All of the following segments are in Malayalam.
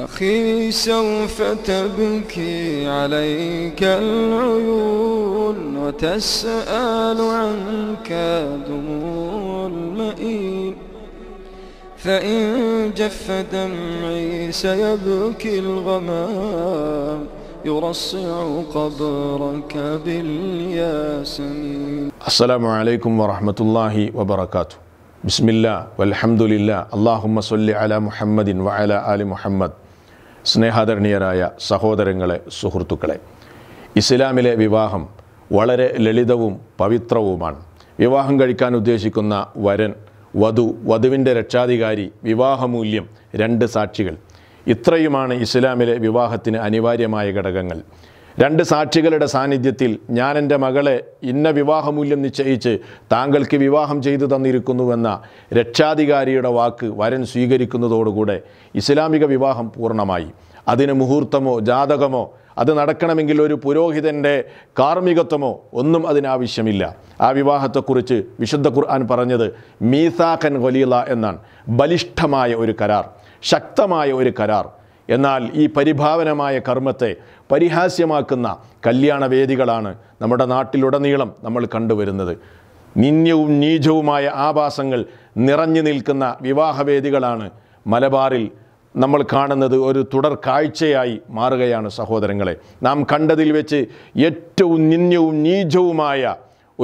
أخي سوف تبكي عليك العيون وتسأل عنك دموع المئين فإن جف دمعي سيبكي الغمام يرصع قبرك بالياسمين السلام عليكم ورحمة الله وبركاته ബിസ്മില്ല വൽഹമുല്ല അള്ളാഹുമ്മ സൊല്ലി അല മുഹമ്മദിൻ വഅല അലി മുഹമ്മദ് സ്നേഹാദരണീയരായ സഹോദരങ്ങളെ സുഹൃത്തുക്കളെ ഇസ്ലാമിലെ വിവാഹം വളരെ ലളിതവും പവിത്രവുമാണ് വിവാഹം കഴിക്കാൻ ഉദ്ദേശിക്കുന്ന വരൻ വധു വധുവിൻ്റെ രക്ഷാധികാരി വിവാഹമൂല്യം രണ്ട് സാക്ഷികൾ ഇത്രയുമാണ് ഇസ്ലാമിലെ വിവാഹത്തിന് അനിവാര്യമായ ഘടകങ്ങൾ രണ്ട് സാക്ഷികളുടെ സാന്നിധ്യത്തിൽ ഞാൻ എൻ്റെ മകളെ ഇന്ന വിവാഹമൂല്യം നിശ്ചയിച്ച് താങ്കൾക്ക് വിവാഹം ചെയ്തു തന്നിരിക്കുന്നുവെന്ന രക്ഷാധികാരിയുടെ വാക്ക് വരൻ സ്വീകരിക്കുന്നതോടുകൂടെ ഇസ്ലാമിക വിവാഹം പൂർണ്ണമായി അതിന് മുഹൂർത്തമോ ജാതകമോ അത് നടക്കണമെങ്കിൽ ഒരു പുരോഹിതൻ്റെ കാർമ്മികത്വമോ ഒന്നും അതിനാവശ്യമില്ല ആ വിവാഹത്തെക്കുറിച്ച് വിശുദ്ധ ഖുർആൻ പറഞ്ഞത് മീസാഖൻ ഖലീല എന്നാണ് ബലിഷ്ഠമായ ഒരു കരാർ ശക്തമായ ഒരു കരാർ എന്നാൽ ഈ പരിഭാവനമായ കർമ്മത്തെ പരിഹാസ്യമാക്കുന്ന കല്യാണവേദികളാണ് നമ്മുടെ നാട്ടിലുടനീളം നമ്മൾ കണ്ടുവരുന്നത് നിന്യവും നീചവുമായ ആഭാസങ്ങൾ നിറഞ്ഞു നിൽക്കുന്ന വിവാഹവേദികളാണ് മലബാറിൽ നമ്മൾ കാണുന്നത് ഒരു തുടർ കാഴ്ചയായി മാറുകയാണ് സഹോദരങ്ങളെ നാം കണ്ടതിൽ വെച്ച് ഏറ്റവും നിന്യവും നീചവുമായ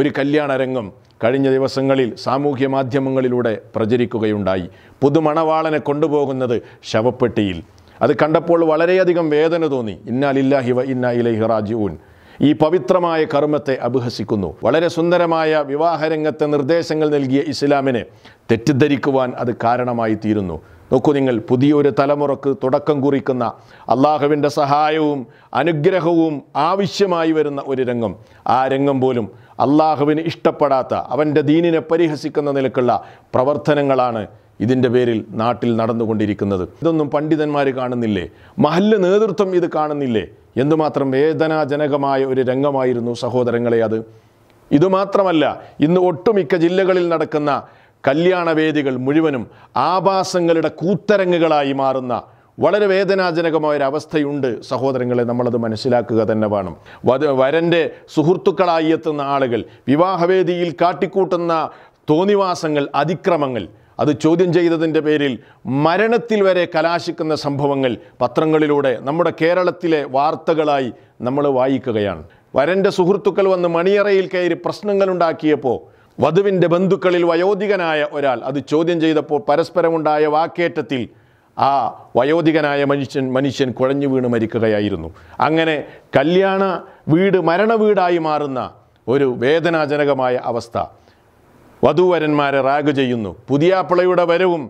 ഒരു കല്യാണരംഗം കഴിഞ്ഞ ദിവസങ്ങളിൽ സാമൂഹ്യ മാധ്യമങ്ങളിലൂടെ പ്രചരിക്കുകയുണ്ടായി പുതുമണവാളനെ കൊണ്ടുപോകുന്നത് ശവപ്പെട്ടിയിൽ അത് കണ്ടപ്പോൾ വളരെയധികം വേദന തോന്നി ഇന്നാലില്ലാഹി വ ഇന്ന ഇലൈഹി റാജിഊൻ ഈ പവിത്രമായ കർമ്മത്തെ അപഹസിക്കുന്നു വളരെ സുന്ദരമായ വിവാഹരംഗത്തെ നിർദ്ദേശങ്ങൾ നൽകിയ ഇസ്ലാമിനെ തെറ്റിദ്ധരിക്കുവാൻ അത് കാരണമായി തീരുന്നു നോക്കൂ നിങ്ങൾ പുതിയൊരു തലമുറക്ക് തുടക്കം കുറിക്കുന്ന അള്ളാഹുവിൻ്റെ സഹായവും അനുഗ്രഹവും ആവശ്യമായി വരുന്ന ഒരു രംഗം ആ രംഗം പോലും അള്ളാഹുവിന് ഇഷ്ടപ്പെടാത്ത അവൻ്റെ ദീനിനെ പരിഹസിക്കുന്ന നിലക്കുള്ള പ്രവർത്തനങ്ങളാണ് ഇതിൻ്റെ പേരിൽ നാട്ടിൽ നടന്നുകൊണ്ടിരിക്കുന്നത് ഇതൊന്നും പണ്ഡിതന്മാർ കാണുന്നില്ലേ മഹല്ല് നേതൃത്വം ഇത് കാണുന്നില്ലേ എന്തുമാത്രം വേദനാജനകമായ ഒരു രംഗമായിരുന്നു സഹോദരങ്ങളെ അത് ഇതുമാത്രമല്ല ഇന്ന് ഒട്ടുമിക്ക ജില്ലകളിൽ നടക്കുന്ന കല്യാണവേദികൾ മുഴുവനും ആഭാസങ്ങളുടെ കൂത്തരങ്ങുകളായി മാറുന്ന വളരെ വേദനാജനകമായ ഒരു അവസ്ഥയുണ്ട് സഹോദരങ്ങളെ നമ്മളത് മനസ്സിലാക്കുക തന്നെ വേണം വധ വരൻ്റെ സുഹൃത്തുക്കളായി എത്തുന്ന ആളുകൾ വിവാഹവേദിയിൽ കാട്ടിക്കൂട്ടുന്ന തോന്നിവാസങ്ങൾ അതിക്രമങ്ങൾ അത് ചോദ്യം ചെയ്തതിൻ്റെ പേരിൽ മരണത്തിൽ വരെ കലാശിക്കുന്ന സംഭവങ്ങൾ പത്രങ്ങളിലൂടെ നമ്മുടെ കേരളത്തിലെ വാർത്തകളായി നമ്മൾ വായിക്കുകയാണ് വരൻ്റെ സുഹൃത്തുക്കൾ വന്ന് മണിയറയിൽ കയറി പ്രശ്നങ്ങളുണ്ടാക്കിയപ്പോൾ വധുവിൻ്റെ ബന്ധുക്കളിൽ വയോധികനായ ഒരാൾ അത് ചോദ്യം ചെയ്തപ്പോൾ പരസ്പരമുണ്ടായ വാക്കേറ്റത്തിൽ ആ വയോധികനായ മനുഷ്യൻ മനുഷ്യൻ കുഴഞ്ഞു വീണ് മരിക്കുകയായിരുന്നു അങ്ങനെ കല്യാണ വീട് മരണ വീടായി മാറുന്ന ഒരു വേദനാജനകമായ അവസ്ഥ വധുവരന്മാരെ റാഗ് ചെയ്യുന്നു പുതിയാപ്പിളയുടെ വരവും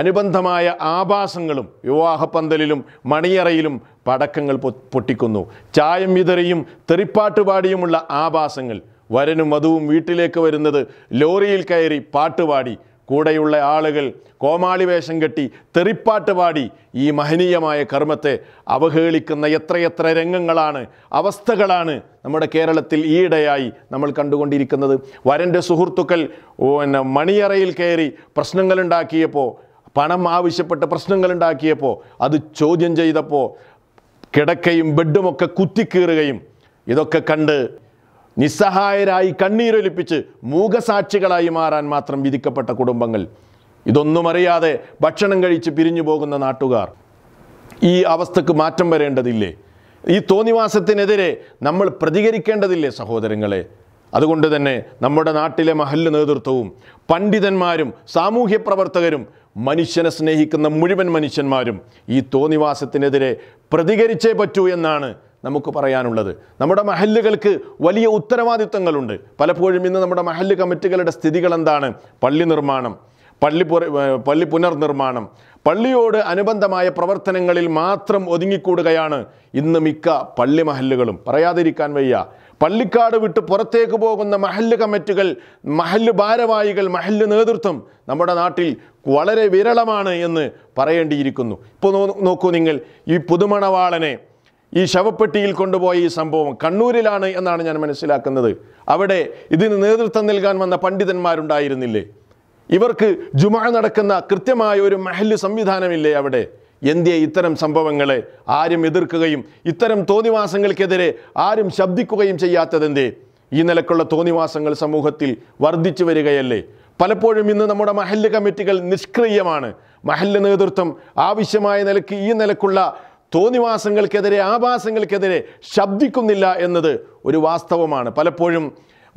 അനുബന്ധമായ ആഭാസങ്ങളും വിവാഹപ്പന്തലിലും മണിയറയിലും പടക്കങ്ങൾ പൊട്ടിക്കുന്നു ചായം വിതറിയും തെറിപ്പാട്ടുപാടിയുമുള്ള ആഭാസങ്ങൾ വരനും വധുവും വീട്ടിലേക്ക് വരുന്നത് ലോറിയിൽ കയറി പാട്ടുപാടി കൂടെയുള്ള ആളുകൾ കോമാളി വേഷം കെട്ടി തെറിപ്പാട്ട് പാടി ഈ മഹനീയമായ കർമ്മത്തെ അവഹേളിക്കുന്ന എത്രയെത്ര രംഗങ്ങളാണ് അവസ്ഥകളാണ് നമ്മുടെ കേരളത്തിൽ ഈയിടെയായി നമ്മൾ കണ്ടുകൊണ്ടിരിക്കുന്നത് വരൻ്റെ സുഹൃത്തുക്കൾ പിന്നെ മണിയറയിൽ കയറി പ്രശ്നങ്ങളുണ്ടാക്കിയപ്പോൾ പണം ആവശ്യപ്പെട്ട് പ്രശ്നങ്ങളുണ്ടാക്കിയപ്പോൾ അത് ചോദ്യം ചെയ്തപ്പോൾ കിടക്കയും ബെഡുമൊക്കെ കുത്തിക്കീറുകയും ഇതൊക്കെ കണ്ട് നിസ്സഹായരായി കണ്ണീരൊലിപ്പിച്ച് മൂകസാക്ഷികളായി മാറാൻ മാത്രം വിധിക്കപ്പെട്ട കുടുംബങ്ങൾ ഇതൊന്നും അറിയാതെ ഭക്ഷണം കഴിച്ച് പിരിഞ്ഞു പോകുന്ന നാട്ടുകാർ ഈ അവസ്ഥക്ക് മാറ്റം വരേണ്ടതില്ലേ ഈ തോന്നിവാസത്തിനെതിരെ നമ്മൾ പ്രതികരിക്കേണ്ടതില്ലേ സഹോദരങ്ങളെ അതുകൊണ്ട് തന്നെ നമ്മുടെ നാട്ടിലെ മഹല്ല് നേതൃത്വവും പണ്ഡിതന്മാരും സാമൂഹ്യ പ്രവർത്തകരും മനുഷ്യനെ സ്നേഹിക്കുന്ന മുഴുവൻ മനുഷ്യന്മാരും ഈ തോന്നിവാസത്തിനെതിരെ പ്രതികരിച്ചേ പറ്റൂ എന്നാണ് നമുക്ക് പറയാനുള്ളത് നമ്മുടെ മഹല്ലുകൾക്ക് വലിയ ഉത്തരവാദിത്തങ്ങളുണ്ട് പലപ്പോഴും ഇന്ന് നമ്മുടെ മഹല്ല് കമ്മിറ്റികളുടെ സ്ഥിതികൾ എന്താണ് പള്ളി നിർമ്മാണം പള്ളി പള്ളി പുനർനിർമ്മാണം പള്ളിയോട് അനുബന്ധമായ പ്രവർത്തനങ്ങളിൽ മാത്രം ഒതുങ്ങിക്കൂടുകയാണ് ഇന്ന് മിക്ക പള്ളി മഹല്ലുകളും പറയാതിരിക്കാൻ വയ്യ പള്ളിക്കാട് വിട്ട് പുറത്തേക്ക് പോകുന്ന മഹല്ല് കമ്മിറ്റുകൾ മഹല്ല് ഭാരവാഹികൾ മഹല്ല് നേതൃത്വം നമ്മുടെ നാട്ടിൽ വളരെ വിരളമാണ് എന്ന് പറയേണ്ടിയിരിക്കുന്നു ഇപ്പോൾ നോക്കൂ നിങ്ങൾ ഈ പുതുമണവാളനെ ഈ ശവപ്പെട്ടിയിൽ കൊണ്ടുപോയ ഈ സംഭവം കണ്ണൂരിലാണ് എന്നാണ് ഞാൻ മനസ്സിലാക്കുന്നത് അവിടെ ഇതിന് നേതൃത്വം നൽകാൻ വന്ന പണ്ഡിതന്മാരുണ്ടായിരുന്നില്ലേ ഇവർക്ക് ജുമ നടക്കുന്ന കൃത്യമായ ഒരു മഹല് സംവിധാനമില്ലേ അവിടെ എന്തിയെ ഇത്തരം സംഭവങ്ങളെ ആരും എതിർക്കുകയും ഇത്തരം തോന്നിവാസങ്ങൾക്കെതിരെ ആരും ശബ്ദിക്കുകയും ചെയ്യാത്തതെന്തേ ഈ നിലക്കുള്ള തോന്നിവാസങ്ങൾ സമൂഹത്തിൽ വർദ്ധിച്ചു വരികയല്ലേ പലപ്പോഴും ഇന്ന് നമ്മുടെ മഹല്ല് കമ്മിറ്റികൾ നിഷ്ക്രിയമാണ് മഹല്ല് നേതൃത്വം ആവശ്യമായ നിലയ്ക്ക് ഈ നിലക്കുള്ള തോന്നിവാസങ്ങൾക്കെതിരെ ആഭാസങ്ങൾക്കെതിരെ ശബ്ദിക്കുന്നില്ല എന്നത് ഒരു വാസ്തവമാണ് പലപ്പോഴും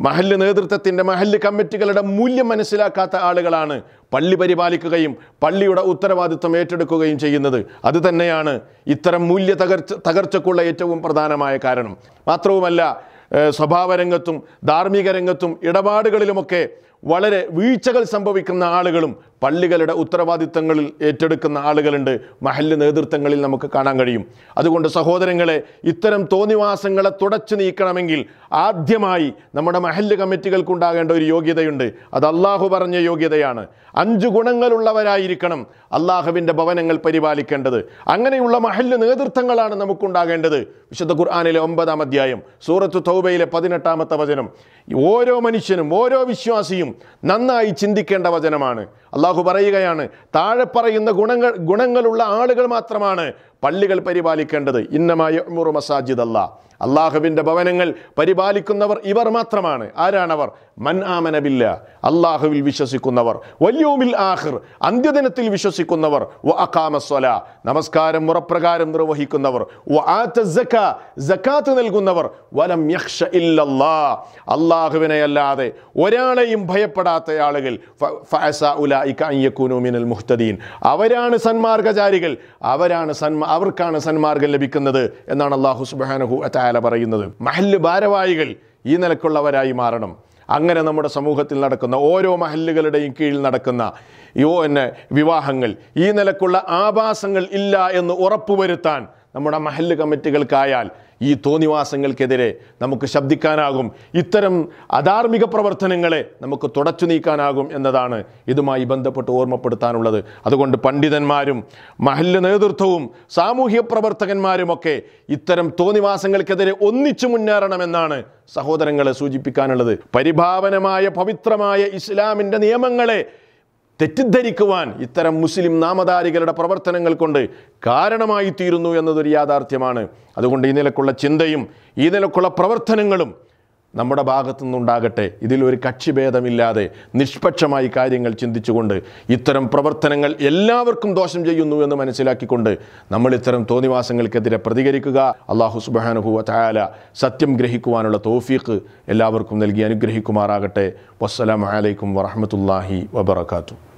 മഹല് നേതൃത്വത്തിൻ്റെ മഹല് കമ്മിറ്റികളുടെ മൂല്യം മനസ്സിലാക്കാത്ത ആളുകളാണ് പള്ളി പരിപാലിക്കുകയും പള്ളിയുടെ ഉത്തരവാദിത്വം ഏറ്റെടുക്കുകയും ചെയ്യുന്നത് അത് തന്നെയാണ് ഇത്തരം മൂല്യ തകർച്ച തകർച്ചക്കുള്ള ഏറ്റവും പ്രധാനമായ കാരണം മാത്രവുമല്ല സ്വഭാവരംഗത്തും ധാർമ്മിക രംഗത്തും ഇടപാടുകളിലുമൊക്കെ വളരെ വീഴ്ചകൾ സംഭവിക്കുന്ന ആളുകളും പള്ളികളുടെ ഉത്തരവാദിത്തങ്ങളിൽ ഏറ്റെടുക്കുന്ന ആളുകളുണ്ട് മഹല്ല് നേതൃത്വങ്ങളിൽ നമുക്ക് കാണാൻ കഴിയും അതുകൊണ്ട് സഹോദരങ്ങളെ ഇത്തരം തോന്നിവാസങ്ങളെ തുടച്ചു നീക്കണമെങ്കിൽ ആദ്യമായി നമ്മുടെ മഹല്ല് കമ്മിറ്റികൾക്കുണ്ടാകേണ്ട ഒരു യോഗ്യതയുണ്ട് അത് അള്ളാഹു പറഞ്ഞ യോഗ്യതയാണ് അഞ്ച് ഗുണങ്ങളുള്ളവരായിരിക്കണം അള്ളാഹുവിൻ്റെ ഭവനങ്ങൾ പരിപാലിക്കേണ്ടത് അങ്ങനെയുള്ള മഹല്ല് നേതൃത്വങ്ങളാണ് നമുക്കുണ്ടാകേണ്ടത് വിശുദ്ധ ഖുർആാനിലെ ഒമ്പതാം അധ്യായം സൂറത്ത് തൗബയിലെ പതിനെട്ടാമത്തെ വചനം ഓരോ മനുഷ്യനും ഓരോ വിശ്വാസിയും നന്നായി ചിന്തിക്കേണ്ട വചനമാണ് അള്ളാഹു അള്ളാഹു പറയുകയാണ് താഴെ പറയുന്ന ഗുണങ്ങൾ ഗുണങ്ങളുള്ള ആളുകൾ മാത്രമാണ് പള്ളികൾ പരിപാലിക്കേണ്ടത് ഇന്നമായ മുറു മസാജിദ് അല്ല അള്ളാഹുവിൻ്റെ ഭവനങ്ങൾ പരിപാലിക്കുന്നവർ ഇവർ മാത്രമാണ് ആരാണവർ മൻ ആമനബില്ല അള്ളാഹുവിൽ വിശ്വസിക്കുന്നവർ വല്യൂമിൽ ആഹിർ അന്ത്യദിനത്തിൽ വിശ്വസിക്കുന്നവർ വ അക്കാമസ്വല നമസ്കാരം മുറപ്രകാരം നിർവഹിക്കുന്നവർ വ നൽകുന്നവർ വലം യക്ഷ ഇല്ലല്ലാ അല്ലാതെ ഒരാളെയും ഭയപ്പെടാത്ത ആളുകൾ ഉലായിക്കൂനു മിനൽ മുഹ്തദീൻ അവരാണ് സന്മാർഗചാരികൾ അവരാണ് സന്മാ അവർക്കാണ് സന്മാർഗം ലഭിക്കുന്നത് എന്നാണ് അള്ളാഹു സുബാനഹു അത്തായാല പറയുന്നത് മഹല്ല് ഭാരവാഹികൾ ഈ നിലക്കുള്ളവരായി മാറണം അങ്ങനെ നമ്മുടെ സമൂഹത്തിൽ നടക്കുന്ന ഓരോ മഹല്ലുകളുടെയും കീഴിൽ നടക്കുന്ന യോ എന്നെ വിവാഹങ്ങൾ ഈ നിലക്കുള്ള ആഭാസങ്ങൾ ഇല്ല എന്ന് ഉറപ്പുവരുത്താൻ നമ്മുടെ മഹല്ല് കമ്മിറ്റികൾക്കായാൽ ഈ തോന്നിവാസങ്ങൾക്കെതിരെ നമുക്ക് ശബ്ദിക്കാനാകും ഇത്തരം അധാർമിക പ്രവർത്തനങ്ങളെ നമുക്ക് തുടച്ചു നീക്കാനാകും എന്നതാണ് ഇതുമായി ബന്ധപ്പെട്ട് ഓർമ്മപ്പെടുത്താനുള്ളത് അതുകൊണ്ട് പണ്ഡിതന്മാരും മഹല്ല നേതൃത്വവും സാമൂഹ്യ പ്രവർത്തകന്മാരുമൊക്കെ ഇത്തരം തോന്നിവാസങ്ങൾക്കെതിരെ ഒന്നിച്ചു മുന്നേറണമെന്നാണ് സഹോദരങ്ങളെ സൂചിപ്പിക്കാനുള്ളത് പരിഭാവനമായ പവിത്രമായ ഇസ്ലാമിൻ്റെ നിയമങ്ങളെ തെറ്റിദ്ധരിക്കുവാൻ ഇത്തരം മുസ്ലിം നാമധാരികളുടെ പ്രവർത്തനങ്ങൾ കൊണ്ട് കാരണമായി തീരുന്നു എന്നതൊരു യാഥാർത്ഥ്യമാണ് അതുകൊണ്ട് ഈ നിലക്കുള്ള ചിന്തയും ഈ നിലക്കുള്ള പ്രവർത്തനങ്ങളും നമ്മുടെ ഭാഗത്തു നിന്നുണ്ടാകട്ടെ ഇതിൽ ഒരു കക്ഷിഭേദമില്ലാതെ നിഷ്പക്ഷമായി കാര്യങ്ങൾ ചിന്തിച്ചുകൊണ്ട് ഇത്തരം പ്രവർത്തനങ്ങൾ എല്ലാവർക്കും ദോഷം ചെയ്യുന്നു എന്ന് മനസ്സിലാക്കിക്കൊണ്ട് നമ്മൾ ഇത്തരം തോന്നിവാസങ്ങൾക്കെതിരെ പ്രതികരിക്കുക അള്ളാഹു സുബാനുഭൂവ ചായാല സത്യം ഗ്രഹിക്കുവാനുള്ള തോഫീക്ക് എല്ലാവർക്കും നൽകി അനുഗ്രഹിക്കുമാറാകട്ടെ വസ്സലാമലൈക്കും വറഹമത്തല്ലാഹി വബർക്കാത്തു